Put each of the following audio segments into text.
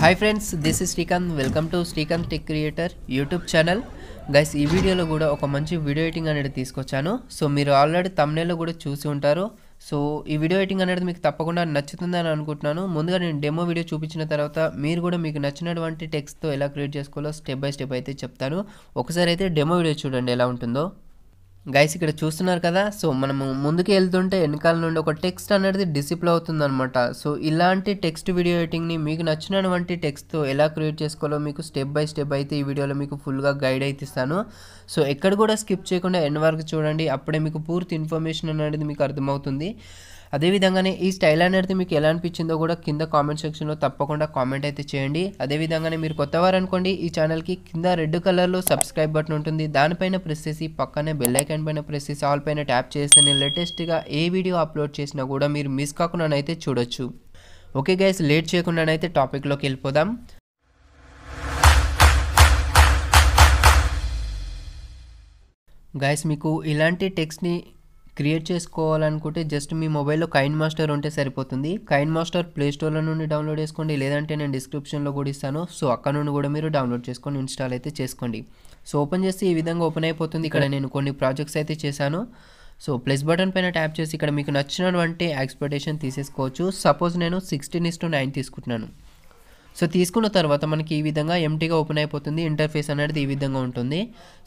hi friends this is Srikanth welcome to Srikanth tech creator YouTube channel guys ఈ వీడియోలో కూడా ఒక మంచి వీడియో ఎడిటింగ్ అనేది తీసుకొచ్చాను సో మీరు ఆల్రెడీ తమ్నేలో కూడా చూసి ఉంటారు సో ఈ వీడియో ఎడిటింగ్ అనేది మీకు తప్పకుండా నచ్చుతుందని అనుకుంటున్నాను ముందుగా నేను డెమో వీడియో చూపించిన తర్వాత మీరు కూడా మీకు నచ్చినటువంటి టెక్స్ట్తో ఎలా క్రియేట్ చేసుకోవాలో స్టెప్ బై స్టెప్ అయితే చెప్తాను ఒకసారి అయితే డెమో వీడియో చూడండి ఎలా ఉంటుందో గైస్ ఇక్కడ చూస్తున్నారు కదా సో మనము ముందుకు వెళ్తుంటే వెనకాల నుండి ఒక టెక్స్ట్ అనేది అవుతుంది అనమాట సో ఇలాంటి టెక్స్ట్ వీడియో ఎడిటింగ్ని మీకు నచ్చినటువంటి టెక్స్ట్తో ఎలా క్రియేట్ చేసుకోవాలో మీకు స్టెప్ బై స్టెప్ అయితే ఈ వీడియోలో మీకు ఫుల్గా గైడ్ అయితే ఇస్తాను సో ఎక్కడ కూడా స్కిప్ చేయకుండా ఎన్ వరకు చూడండి అప్పుడే మీకు పూర్తి ఇన్ఫర్మేషన్ అనేది మీకు అర్థమవుతుంది అదేవిధంగానే ఈ స్టైల్ అనేది మీకు ఎలా అనిపించిందో కూడా కింద కామెంట్ సెక్షన్లో తప్పకుండా కామెంట్ అయితే చేయండి అదేవిధంగానే మీరు కొత్తవారు అనుకోండి ఈ ఛానల్కి కింద రెడ్ కలర్లో సబ్స్క్రైబ్ బటన్ ఉంటుంది దానిపైన ప్రెస్ చేసి పక్కనే బెల్లైకాన్ పైన ప్రెస్ చేసి ఆల్ పైన ట్యాప్ చేస్తే నేను లేటెస్ట్గా ఏ వీడియో అప్లోడ్ చేసినా కూడా మీరు మిస్ కాకుండా అయితే చూడొచ్చు ఓకే గైస్ లేట్ చేయకుండానైతే టాపిక్లోకి వెళ్ళిపోదాం గైస్ మీకు ఇలాంటి టెక్స్ట్ని క్రియేట్ చేసుకోవాలనుకుంటే జస్ట్ మీ మొబైల్లో కైన్ మాస్టర్ ఉంటే సరిపోతుంది కైన్ మాస్టర్ ప్లేస్టోర్లో నుండి డౌన్లోడ్ చేసుకోండి లేదంటే నేను డిస్క్రిప్షన్లో కూడా ఇస్తాను సో అక్కడ నుండి కూడా మీరు డౌన్లోడ్ చేసుకొని ఇన్స్టాల్ అయితే చేసుకోండి సో ఓపెన్ చేసి ఈ విధంగా ఓపెన్ అయిపోతుంది ఇక్కడ నేను కొన్ని ప్రాజెక్ట్స్ అయితే చేశాను సో ప్లస్ బటన్ పైన ట్యాప్ చేసి ఇక్కడ మీకు నచ్చినటువంటి ఎక్స్పెక్టేషన్ తీసేసుకోవచ్చు సపోజ్ నేను సిక్స్టీన్ ఇస్ టు నైన్ తీసుకుంటున్నాను సో తీసుకున్న తర్వాత మనకి ఈ విధంగా ఎంటీగా ఓపెన్ అయిపోతుంది ఇంటర్ఫేస్ అనేది ఈ విధంగా ఉంటుంది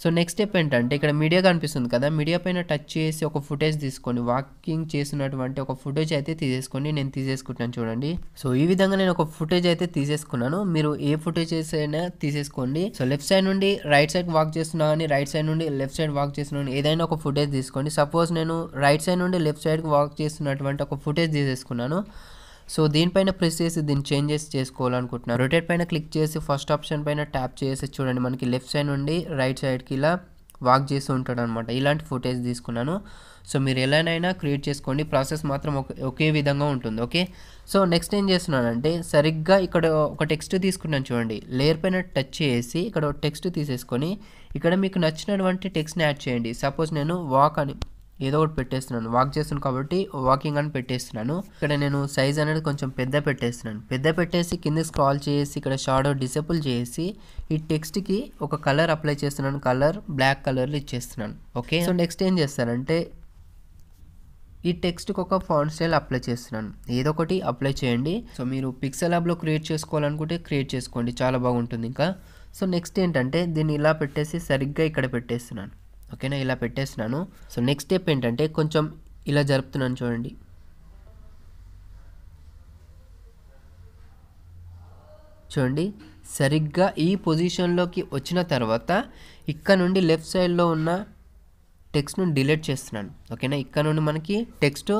సో నెక్స్ట్ స్టెప్ ఏంటంటే ఇక్కడ మీడియా కనిపిస్తుంది కదా మీడియా పైన టచ్ చేసి ఒక ఫుటేజ్ తీసుకొని వాకింగ్ చేస్తున్నటువంటి ఒక ఫుటేజ్ అయితే తీసేసుకొని నేను తీసేసుకుంటున్నాను చూడండి సో ఈ విధంగా నేను ఒక ఫుటేజ్ అయితే తీసేసుకున్నాను మీరు ఏ ఫుటేజ్ అయినా తీసేసుకోండి సో లెఫ్ట్ సైడ్ నుండి రైట్ సైడ్ వాక్ చేస్తున్నా కానీ రైట్ సైడ్ నుండి లెఫ్ట్ సైడ్ వాక్ చేస్తున్నాను ఏదైనా ఒక ఫుటేజ్ తీసుకోండి సపోజ్ నేను రైట్ సైడ్ నుండి లెఫ్ట్ సైడ్కి వాక్ చేస్తున్నటువంటి ఒక ఫుటేజ్ తీసేసుకున్నాను సో దీనిపైన ప్రెస్ చేసి దీన్ని చేంజెస్ చేసుకోవాలనుకుంటున్నాను రొటేట్ పైన క్లిక్ చేసి ఫస్ట్ ఆప్షన్ పైన ట్యాప్ చేసి చూడండి మనకి లెఫ్ట్ సైడ్ నుండి రైట్ సైడ్కి ఇలా వాక్ చేస్తూ ఉంటాడు అనమాట ఇలాంటి ఫుటేజ్ తీసుకున్నాను సో మీరు ఎలానైనా క్రియేట్ చేసుకోండి ప్రాసెస్ మాత్రం ఒకే విధంగా ఉంటుంది ఓకే సో నెక్స్ట్ ఏం చేస్తున్నానంటే సరిగ్గా ఇక్కడ ఒక టెక్స్ట్ తీసుకున్నాను చూడండి లేయర్ పైన టచ్ చేసి ఇక్కడ టెక్స్ట్ తీసేసుకొని ఇక్కడ మీకు నచ్చినటువంటి టెక్స్ట్ని యాడ్ చేయండి సపోజ్ నేను వాక్ అని ఏదో ఒకటి పెట్టేస్తున్నాను వాక్ చేస్తున్నాను కాబట్టి వాకింగ్ అని పెట్టేస్తున్నాను ఇక్కడ నేను సైజ్ అనేది కొంచెం పెద్ద పెట్టేస్తున్నాను పెద్ద పెట్టేసి కింద స్క్రాల్ చేసి ఇక్కడ షాడో డిసేబుల్ చేసి ఈ టెక్స్ట్కి ఒక కలర్ అప్లై చేస్తున్నాను కలర్ బ్లాక్ కలర్లు ఇచ్చేస్తున్నాను ఓకే సో నెక్స్ట్ ఏం చేస్తానంటే ఈ టెక్స్ట్కి ఒక ఫాంట్ స్టైల్ అప్లై చేస్తున్నాను ఏదో ఒకటి అప్లై చేయండి సో మీరు పిక్సెల్ యాప్లో క్రియేట్ చేసుకోవాలనుకుంటే క్రియేట్ చేసుకోండి చాలా బాగుంటుంది ఇంకా సో నెక్స్ట్ ఏంటంటే దీన్ని ఇలా పెట్టేసి సరిగ్గా ఇక్కడ పెట్టేస్తున్నాను ఓకేనా ఇలా పెట్టేస్తున్నాను సో నెక్స్ట్ స్టెప్ ఏంటంటే కొంచెం ఇలా జరుపుతున్నాను చూడండి చూడండి సరిగ్గా ఈ పొజిషన్లోకి వచ్చిన తర్వాత ఇక్కడ నుండి లెఫ్ట్ సైడ్లో ఉన్న టెక్స్ట్ను డిలీట్ చేస్తున్నాను ఓకేనా ఇక్కడ నుండి మనకి టెక్స్ట్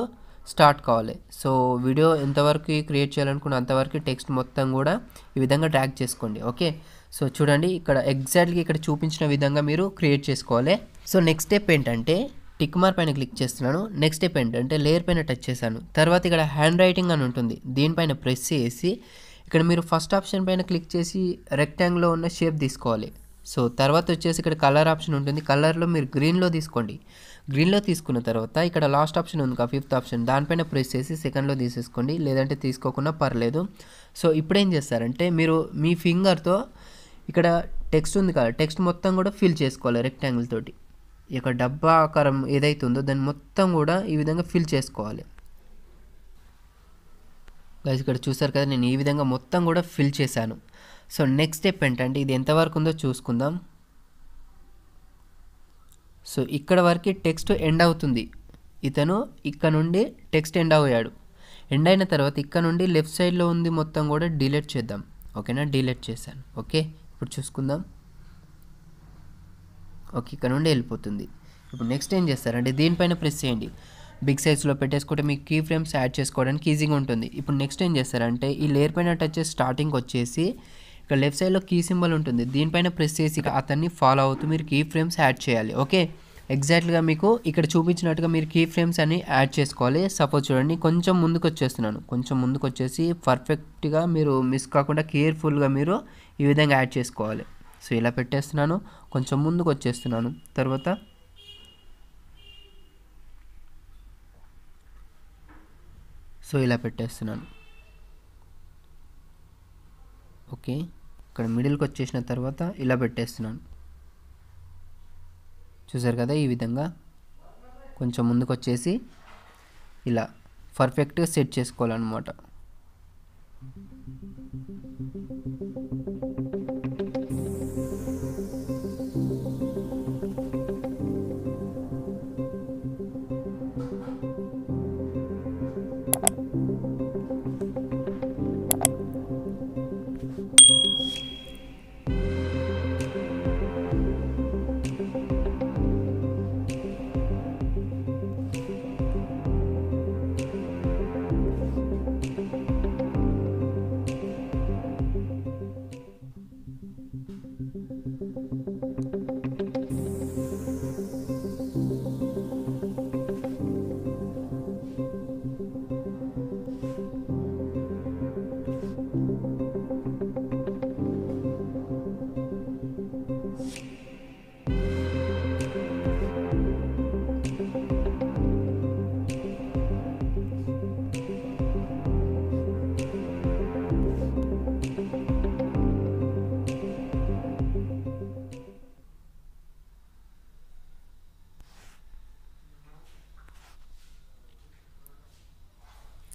స్టార్ట్ కావాలి సో వీడియో ఎంతవరకు క్రియేట్ చేయాలనుకున్న అంతవరకు టెక్స్ట్ మొత్తం కూడా ఈ విధంగా ట్రాక్ చేసుకోండి ఓకే సో చూడండి ఇక్కడ ఎగ్జాక్ట్గా ఇక్కడ చూపించిన విధంగా మీరు క్రియేట్ చేసుకోవాలి సో నెక్స్ట్ స్టెప్ ఏంటంటే టిక్ మార్ పైన క్లిక్ చేస్తున్నాను నెక్స్ట్ స్టెప్ ఏంటంటే లేయర్ పైన టచ్ చేశాను తర్వాత ఇక్కడ హ్యాండ్ రైటింగ్ అని ఉంటుంది దీనిపైన ప్రెస్ చేసి ఇక్కడ మీరు ఫస్ట్ ఆప్షన్ పైన క్లిక్ చేసి రెక్టాంగిల్లో ఉన్న షేప్ తీసుకోవాలి సో తర్వాత వచ్చేసి ఇక్కడ కలర్ ఆప్షన్ ఉంటుంది కలర్లో మీరు గ్రీన్లో తీసుకోండి గ్రీన్లో తీసుకున్న తర్వాత ఇక్కడ లాస్ట్ ఆప్షన్ ఉంది ఫిఫ్త్ ఆప్షన్ దానిపైన ప్రెస్ చేసి సెకండ్లో తీసేసుకోండి లేదంటే తీసుకోకుండా పర్లేదు సో ఇప్పుడేం చేస్తారంటే మీరు మీ ఫింగర్తో ఇక్కడ టెక్స్ట్ ఉంది కదా టెక్స్ట్ మొత్తం కూడా ఫిల్ చేసుకోవాలి రెక్టాంగిల్ తోటి ఇక యొక్క డబ్బా ఆకారం ఏదైతే ఉందో దాన్ని మొత్తం కూడా ఈ విధంగా ఫిల్ చేసుకోవాలి గైస్ ఇక్కడ చూసారు కదా నేను ఈ విధంగా మొత్తం కూడా ఫిల్ చేశాను సో నెక్స్ట్ స్టెప్ ఏంటంటే ఇది ఎంతవరకు ఉందో చూసుకుందాం సో ఇక్కడ వరకు టెక్స్ట్ ఎండ్ అవుతుంది ఇతను ఇక్కడ నుండి టెక్స్ట్ ఎండ్ అయ్యాడు ఎండ్ అయిన తర్వాత ఇక్కడ నుండి లెఫ్ట్ సైడ్లో ఉంది మొత్తం కూడా డిలీట్ చేద్దాం ఓకేనా డిలీట్ చేశాను ఓకే ఇప్పుడు చూసుకుందాం ఓకే ఇక్కడ నుండి వెళ్ళిపోతుంది ఇప్పుడు నెక్స్ట్ ఏం చేస్తారంటే దీనిపైన ప్రెస్ చేయండి బిగ్ సైజ్లో పెట్టేసుకుంటే మీకు కీ ఫ్రేమ్స్ యాడ్ చేసుకోవడానికి ఈజీగా ఉంటుంది ఇప్పుడు నెక్స్ట్ ఏం చేస్తారంటే ఈ లేయర్ పైన టచ్ స్టార్టింగ్ వచ్చేసి ఇక్కడ లెఫ్ట్ సైడ్లో కీ సింబల్ ఉంటుంది దీనిపైన ప్రెస్ చేసి అతన్ని ఫాలో అవుతూ మీరు కీ ఫ్రేమ్స్ యాడ్ చేయాలి ఓకే ఎగ్జాక్ట్గా మీకు ఇక్కడ చూపించినట్టుగా మీరు కీ ఫ్రేమ్స్ అన్ని యాడ్ చేసుకోవాలి సపోజ్ చూడండి కొంచెం ముందుకు వచ్చేస్తున్నాను కొంచెం ముందుకు వచ్చేసి పర్ఫెక్ట్గా మీరు మిస్ కాకుండా కేర్ఫుల్గా మీరు ఈ విధంగా యాడ్ చేసుకోవాలి సో ఇలా పెట్టేస్తున్నాను కొంచెం ముందుకు వచ్చేస్తున్నాను తర్వాత సో ఇలా పెట్టేస్తున్నాను ఓకే ఇక్కడ మిడిల్కి వచ్చేసిన తర్వాత ఇలా పెట్టేస్తున్నాను చూసారు కదా ఈ విధంగా కొంచెం ముందుకు వచ్చేసి ఇలా పర్ఫెక్ట్గా సెట్ చేసుకోవాలన్నమాట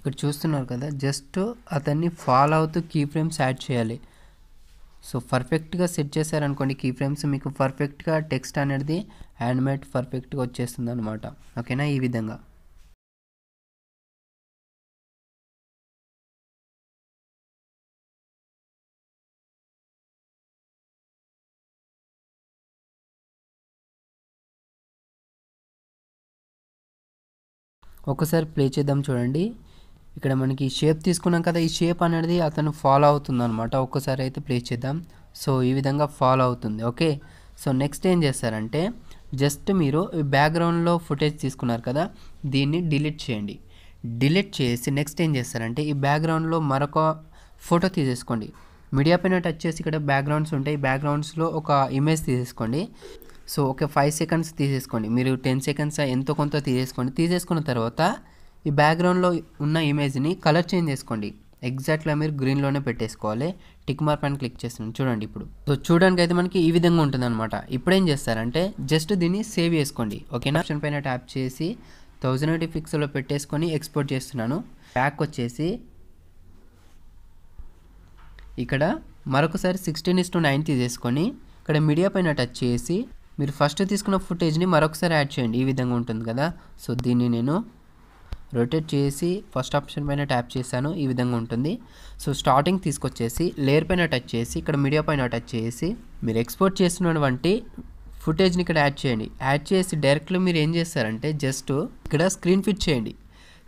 ఇక్కడ చూస్తున్నారు కదా జస్ట్ అతన్ని ఫాలో అవుతూ కీ ఫ్రేమ్స్ యాడ్ చేయాలి సో పర్ఫెక్ట్గా సెట్ చేశారనుకోండి కీ ఫ్రేమ్స్ మీకు పర్ఫెక్ట్గా టెక్స్ట్ అనేది హ్యాండ్మేడ్ పర్ఫెక్ట్గా వచ్చేస్తుంది అనమాట ఓకేనా ఈ విధంగా ఒకసారి ప్లే చేద్దాం చూడండి ఇక్కడ మనకి షేప్ తీసుకున్నాం కదా ఈ షేప్ అనేది అతను ఫాలో అవుతుంది అనమాట ఒక్కసారి అయితే ప్లే చేద్దాం సో ఈ విధంగా ఫాలో అవుతుంది ఓకే సో నెక్స్ట్ ఏం చేస్తారంటే జస్ట్ మీరు బ్యాక్గ్రౌండ్లో ఫుటేజ్ తీసుకున్నారు కదా దీన్ని డిలీట్ చేయండి డిలీట్ చేసి నెక్స్ట్ ఏం చేస్తారంటే ఈ బ్యాక్గ్రౌండ్లో మరొక ఫోటో తీసేసుకోండి మీడియా పైన టచ్ చేసి ఇక్కడ బ్యాక్గ్రౌండ్స్ ఉంటాయి బ్యాక్గ్రౌండ్స్లో ఒక ఇమేజ్ తీసేసుకోండి సో ఒక ఫైవ్ సెకండ్స్ తీసేసుకోండి మీరు టెన్ సెకండ్స్ ఎంతో కొంత తీసేసుకోండి తీసేసుకున్న తర్వాత ఈ బ్యాక్గ్రౌండ్లో ఉన్న ఇమేజ్ని కలర్ చేంజ్ చేసుకోండి ఎగ్జాక్ట్గా మీరు గ్రీన్లోనే పెట్టేసుకోవాలి టిక్ మార్క్ అని క్లిక్ చేస్తుంది చూడండి ఇప్పుడు సో చూడడానికి అయితే మనకి ఈ విధంగా ఉంటుంది అనమాట ఇప్పుడు ఏం చేస్తారంటే జస్ట్ దీన్ని సేవ్ చేసుకోండి ఓకే ఆప్షన్ పైన ట్యాప్ చేసి థౌజండ్ ఎయిటీ పిక్సెల్లో పెట్టేసుకొని ఎక్స్పోర్ట్ చేస్తున్నాను ప్యాక్ వచ్చేసి ఇక్కడ మరొకసారి సిక్స్టీన్ ఇస్ టు నైన్ తీసేసుకొని ఇక్కడ మీడియా పైన టచ్ చేసి మీరు ఫస్ట్ తీసుకున్న ఫుటేజ్ని మరొకసారి యాడ్ చేయండి ఈ విధంగా ఉంటుంది కదా సో దీన్ని నేను రొటేట్ చేసి ఫస్ట్ ఆప్షన్ పైన ట్యాప్ చేశాను ఈ విధంగా ఉంటుంది సో స్టార్టింగ్ తీసుకొచ్చేసి లేయర్ పైన టచ్ చేసి ఇక్కడ మీడియా పైన టచ్ చేసి మీరు ఎక్స్పోర్ట్ చేస్తున్నటువంటి ఫుటేజ్ని ఇక్కడ యాడ్ చేయండి యాడ్ చేసి డైరెక్ట్లో మీరు ఏం చేస్తారంటే జస్ట్ ఇక్కడ స్క్రీన్ ఫిట్ చేయండి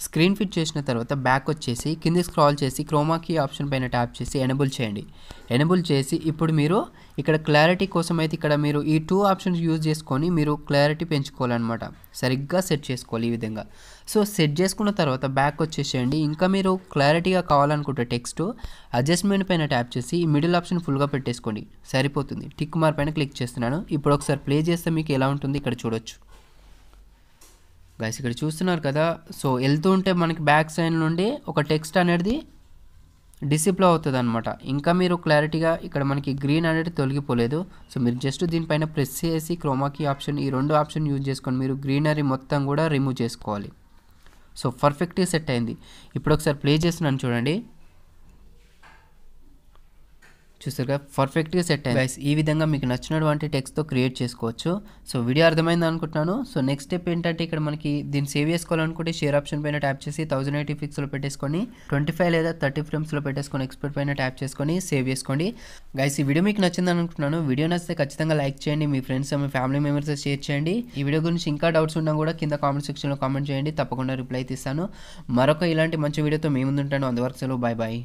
స్క్రీన్ ఫిట్ చేసిన తర్వాత బ్యాక్ వచ్చేసి కింది స్క్రాల్ చేసి క్రోమాకీ ఆప్షన్ పైన ట్యాప్ చేసి ఎనబుల్ చేయండి ఎనబుల్ చేసి ఇప్పుడు మీరు ఇక్కడ క్లారిటీ కోసం అయితే ఇక్కడ మీరు ఈ టూ ఆప్షన్స్ యూజ్ చేసుకొని మీరు క్లారిటీ పెంచుకోవాలన్నమాట సరిగ్గా సెట్ చేసుకోవాలి ఈ విధంగా సో సెట్ చేసుకున్న తర్వాత బ్యాక్ వచ్చేసేయండి ఇంకా మీరు క్లారిటీగా కావాలనుకుంటే టెక్స్ట్ అడ్జస్ట్మెంట్ పైన ట్యాప్ చేసి మిడిల్ ఆప్షన్ ఫుల్గా పెట్టేసుకోండి సరిపోతుంది టిక్ మార్ పైన క్లిక్ చేస్తున్నాను ఇప్పుడు ఒకసారి ప్లే చేస్తే మీకు ఎలా ఉంటుంది ఇక్కడ చూడొచ్చు గైస్ ఇక్కడ చూస్తున్నారు కదా సో వెళ్తూ ఉంటే మనకి బ్యాక్ సైడ్ నుండి ఒక టెక్స్ట్ అనేది డిసిప్లో అవుతుంది అనమాట ఇంకా మీరు క్లారిటీగా ఇక్కడ మనకి గ్రీన్ అనేది తొలగిపోలేదు సో మీరు జస్ట్ దీనిపైన ప్రెస్ చేసి క్రోమాకి ఆప్షన్ ఈ రెండు ఆప్షన్ యూజ్ చేసుకొని మీరు గ్రీనరీ మొత్తం కూడా రిమూవ్ చేసుకోవాలి సో పర్ఫెక్ట్గా సెట్ అయింది ఇప్పుడు ఒకసారి ప్లే చేస్తున్నాను చూడండి కదా పర్ఫెక్ట్గా సెట్ అయ్యి గైస్ ఈ విధంగా మీకు నచ్చినటువంటి టెక్స్ట్తో క్రియేట్ చేసుకోవచ్చు సో వీడియో అర్థమైంది అనుకుంటున్నాను సో నెక్స్ట్ స్టెప్ ఏంటంటే ఇక్కడ మనకి దీన్ని సేవ్ చేసుకోవాలనుకుంటే షేర్ ఆప్షన్ పైన ట్యాప్ చేసి థౌసండ్ ఎయిటీ ఫిక్స్లో పెట్టేసుకొని ట్వంటీ ఫైవ్ లేదా థర్టీ ఫ్రేమ్స్లో పెట్టేసుకొని ఎక్స్పర్ట్ పైన ట్యాప్ చేసుకొని సేవ్ చేసుకోండి గైస్ ఈ వీడియో మీకు నచ్చింది అనుకుంటున్నాను వీడియో నచ్చితే ఖచ్చితంగా లైక్ చేయండి మీ ఫ్రెండ్స్ మీ ఫ్యామిలీ మెంబర్స్ షేర్ చేయండి ఈ వీడియో గురించి ఇంకా డౌట్స్ ఉన్నా కూడా కింద కామెంట్ సెక్షన్లో కామెంట్ చేయండి తప్పకుండా రిప్లై తీస్తాను మరొక ఇలాంటి మంచి వీడియోతో మేము ఉంటాను అందువరకు సెలవు బాయ్ బాయ్